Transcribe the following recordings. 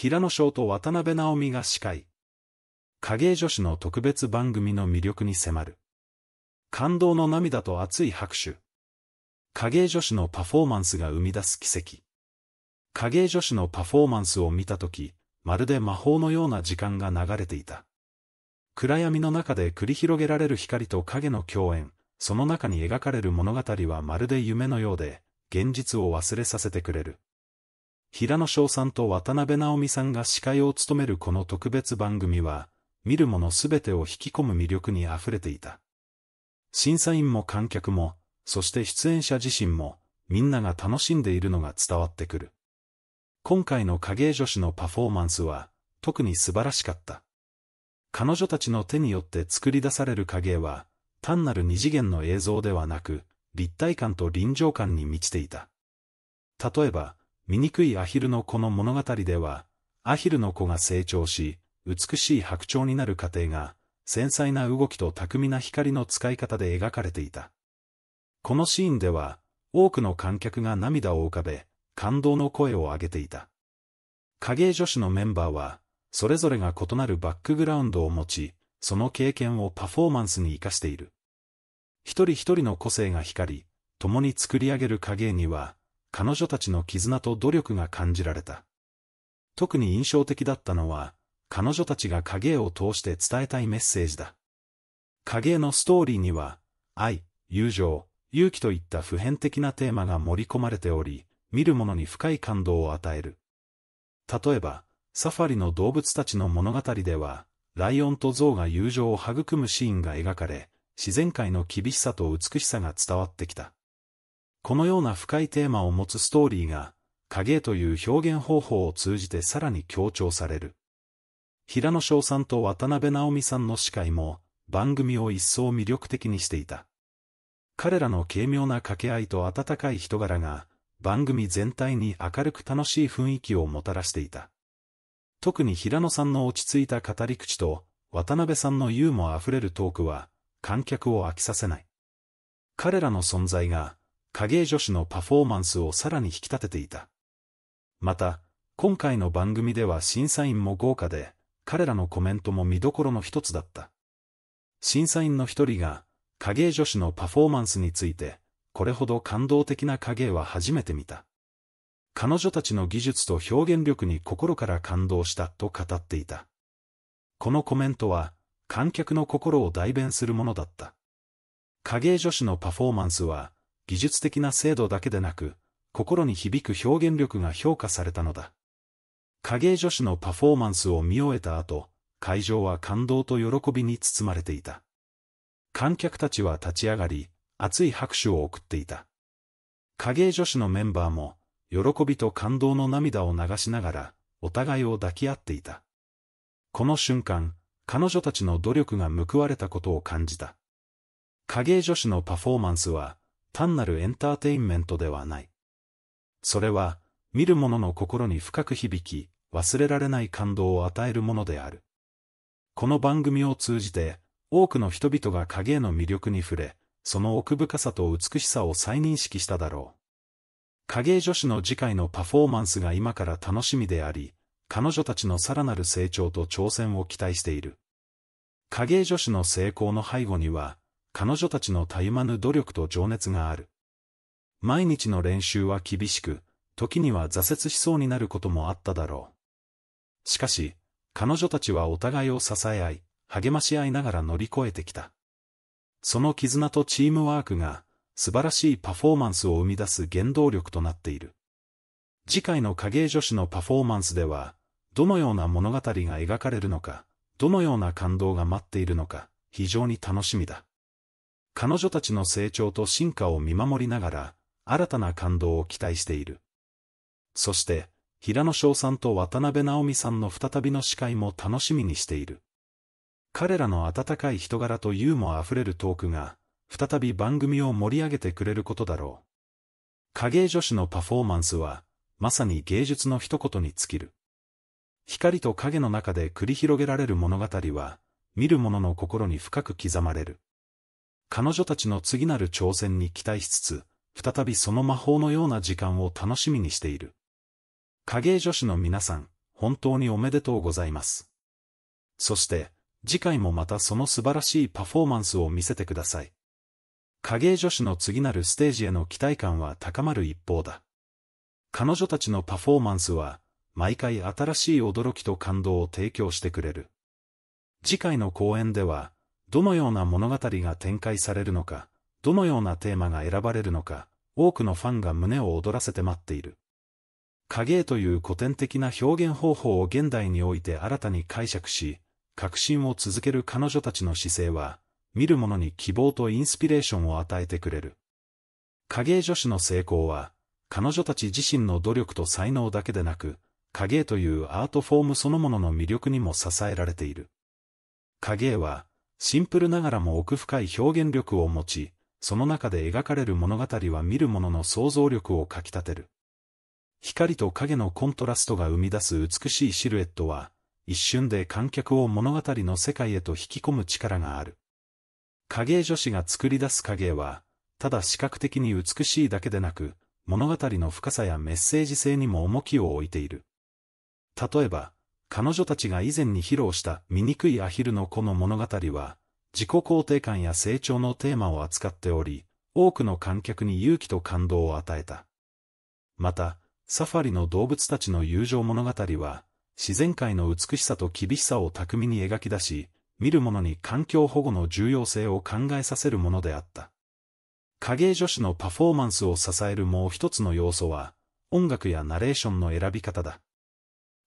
平野翔と渡辺直美が司会。影絵女子の特別番組の魅力に迫る。感動の涙と熱い拍手。影絵女子のパフォーマンスが生み出す奇跡。影絵女子のパフォーマンスを見たとき、まるで魔法のような時間が流れていた。暗闇の中で繰り広げられる光と影の共演、その中に描かれる物語はまるで夢のようで、現実を忘れさせてくれる。平野翔さんと渡辺直美さんが司会を務めるこの特別番組は、見るものすべてを引き込む魅力に溢れていた。審査員も観客も、そして出演者自身も、みんなが楽しんでいるのが伝わってくる。今回の影絵女子のパフォーマンスは、特に素晴らしかった。彼女たちの手によって作り出される影絵は、単なる二次元の映像ではなく、立体感と臨場感に満ちていた。例えば、醜いアヒルの子の物語では、アヒルの子が成長し、美しい白鳥になる過程が、繊細な動きと巧みな光の使い方で描かれていた。このシーンでは、多くの観客が涙を浮かべ、感動の声を上げていた。影絵女子のメンバーは、それぞれが異なるバックグラウンドを持ち、その経験をパフォーマンスに活かしている。一人一人の個性が光り、共に作り上げる影絵には、彼女たちの絆と努力が感じられた。特に印象的だったのは、彼女たちが影絵を通して伝えたいメッセージだ。影絵のストーリーには、愛、友情、勇気といった普遍的なテーマが盛り込まれており、見る者に深い感動を与える。例えば、サファリの動物たちの物語では、ライオンと象が友情を育むシーンが描かれ、自然界の厳しさと美しさが伝わってきた。このような深いテーマを持つストーリーが、影絵という表現方法を通じてさらに強調される。平野翔さんと渡辺直美さんの司会も、番組を一層魅力的にしていた。彼らの軽妙な掛け合いと温かい人柄が、番組全体に明るく楽しい雰囲気をもたらしていた。特に平野さんの落ち着いた語り口と、渡辺さんのユーモア溢れるトークは、観客を飽きさせない。彼らの存在が、影絵女子のパフォーマンスをさらに引き立てていた。また、今回の番組では審査員も豪華で、彼らのコメントも見どころの一つだった。審査員の一人が、影絵女子のパフォーマンスについて、これほど感動的な影絵は初めて見た。彼女たちの技術と表現力に心から感動したと語っていた。このコメントは、観客の心を代弁するものだった。影絵女子のパフォーマンスは、技術的な精度だけでなく、心に響く表現力が評価されたのだ。影絵女子のパフォーマンスを見終えた後、会場は感動と喜びに包まれていた。観客たちは立ち上がり、熱い拍手を送っていた。影絵女子のメンバーも、喜びと感動の涙を流しながら、お互いを抱き合っていた。この瞬間、彼女たちの努力が報われたことを感じた。影絵女子のパフォーマンスは、単なるエンターテインメントではない。それは、見る者の心に深く響き、忘れられない感動を与えるものである。この番組を通じて、多くの人々が影絵の魅力に触れ、その奥深さと美しさを再認識しただろう。影絵女子の次回のパフォーマンスが今から楽しみであり、彼女たちのさらなる成長と挑戦を期待している。影絵女子の成功の背後には、彼女たちのたゆまぬ努力と情熱がある。毎日の練習は厳しく、時には挫折しそうになることもあっただろう。しかし、彼女たちはお互いを支え合い、励まし合いながら乗り越えてきた。その絆とチームワークが、素晴らしいパフォーマンスを生み出す原動力となっている。次回の影絵女子のパフォーマンスでは、どのような物語が描かれるのか、どのような感動が待っているのか、非常に楽しみだ。彼女たちの成長と進化を見守りながら、新たな感動を期待している。そして、平野翔さんと渡辺直美さんの再びの司会も楽しみにしている。彼らの温かい人柄とユーモア溢れるトークが、再び番組を盛り上げてくれることだろう。影絵女子のパフォーマンスは、まさに芸術の一言に尽きる。光と影の中で繰り広げられる物語は、見る者の心に深く刻まれる。彼女たちの次なる挑戦に期待しつつ、再びその魔法のような時間を楽しみにしている。影絵女子の皆さん、本当におめでとうございます。そして、次回もまたその素晴らしいパフォーマンスを見せてください。影絵女子の次なるステージへの期待感は高まる一方だ。彼女たちのパフォーマンスは、毎回新しい驚きと感動を提供してくれる。次回の公演では、どのような物語が展開されるのか、どのようなテーマが選ばれるのか、多くのファンが胸を躍らせて待っている。影絵という古典的な表現方法を現代において新たに解釈し、革新を続ける彼女たちの姿勢は、見る者に希望とインスピレーションを与えてくれる。影絵女子の成功は、彼女たち自身の努力と才能だけでなく、影絵というアートフォームそのものの魅力にも支えられている。影絵は、シンプルながらも奥深い表現力を持ち、その中で描かれる物語は見る者の想像力をかき立てる。光と影のコントラストが生み出す美しいシルエットは、一瞬で観客を物語の世界へと引き込む力がある。影絵女子が作り出す影絵は、ただ視覚的に美しいだけでなく、物語の深さやメッセージ性にも重きを置いている。例えば、彼女たちが以前に披露した醜いアヒルの子の物語は、自己肯定感や成長のテーマを扱っており、多くの観客に勇気と感動を与えた。また、サファリの動物たちの友情物語は、自然界の美しさと厳しさを巧みに描き出し、見る者に環境保護の重要性を考えさせるものであった。影絵女子のパフォーマンスを支えるもう一つの要素は、音楽やナレーションの選び方だ。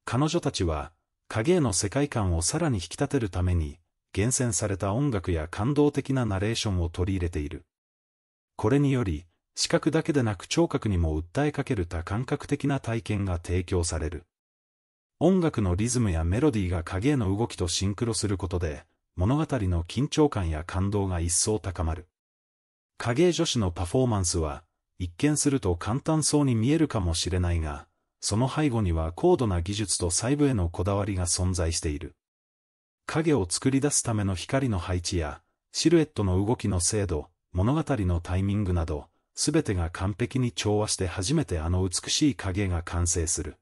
彼女たちは、影絵の世界観をさらに引き立てるために、厳選された音楽や感動的なナレーションを取り入れている。これにより、視覚だけでなく聴覚にも訴えかける多感覚的な体験が提供される。音楽のリズムやメロディーが影絵の動きとシンクロすることで、物語の緊張感や感動が一層高まる。影絵女子のパフォーマンスは、一見すると簡単そうに見えるかもしれないが、その背後には高度な技術と細部へのこだわりが存在している。影を作り出すための光の配置や、シルエットの動きの精度、物語のタイミングなど、すべてが完璧に調和して初めてあの美しい影が完成する。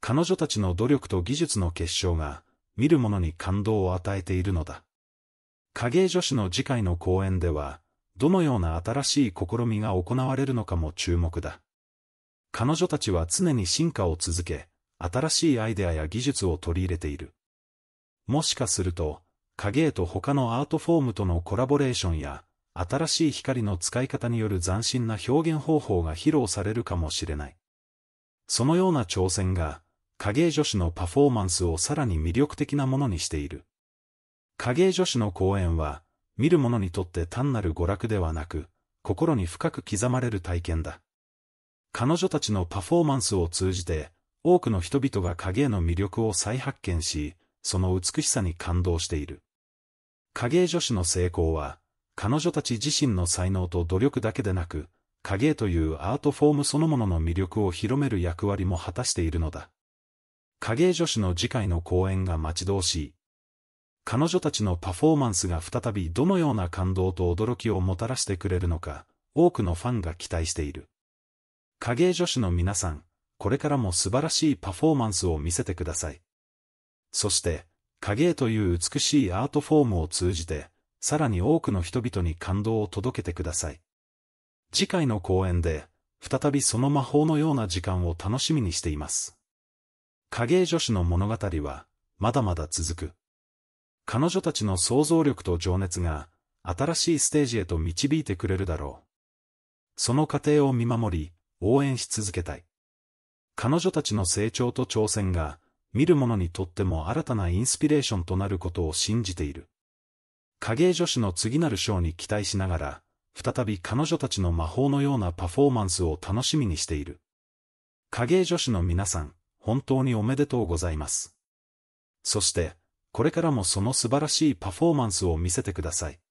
彼女たちの努力と技術の結晶が、見る者に感動を与えているのだ。影絵女子の次回の講演では、どのような新しい試みが行われるのかも注目だ。彼女たちは常に進化を続け、新しいアイデアや技術を取り入れている。もしかすると、影絵と他のアートフォームとのコラボレーションや、新しい光の使い方による斬新な表現方法が披露されるかもしれない。そのような挑戦が、影絵女子のパフォーマンスをさらに魅力的なものにしている。影絵女子の公演は、見る者にとって単なる娯楽ではなく、心に深く刻まれる体験だ。彼女たちのパフォーマンスを通じて、多くの人々が影絵の魅力を再発見し、その美しさに感動している。影絵女子の成功は、彼女たち自身の才能と努力だけでなく、影絵というアートフォームそのものの魅力を広める役割も果たしているのだ。影絵女子の次回の公演が待ち遠しい。彼女たちのパフォーマンスが再びどのような感動と驚きをもたらしてくれるのか、多くのファンが期待している。影絵女子の皆さん、これからも素晴らしいパフォーマンスを見せてください。そして、影絵という美しいアートフォームを通じて、さらに多くの人々に感動を届けてください。次回の講演で、再びその魔法のような時間を楽しみにしています。影絵女子の物語は、まだまだ続く。彼女たちの想像力と情熱が、新しいステージへと導いてくれるだろう。その過程を見守り、応援し続けたい。彼女たちの成長と挑戦が、見る者にとっても新たなインスピレーションとなることを信じている。影絵女子の次なる賞に期待しながら、再び彼女たちの魔法のようなパフォーマンスを楽しみにしている。影絵女子の皆さん、本当におめでとうございます。そして、これからもその素晴らしいパフォーマンスを見せてください。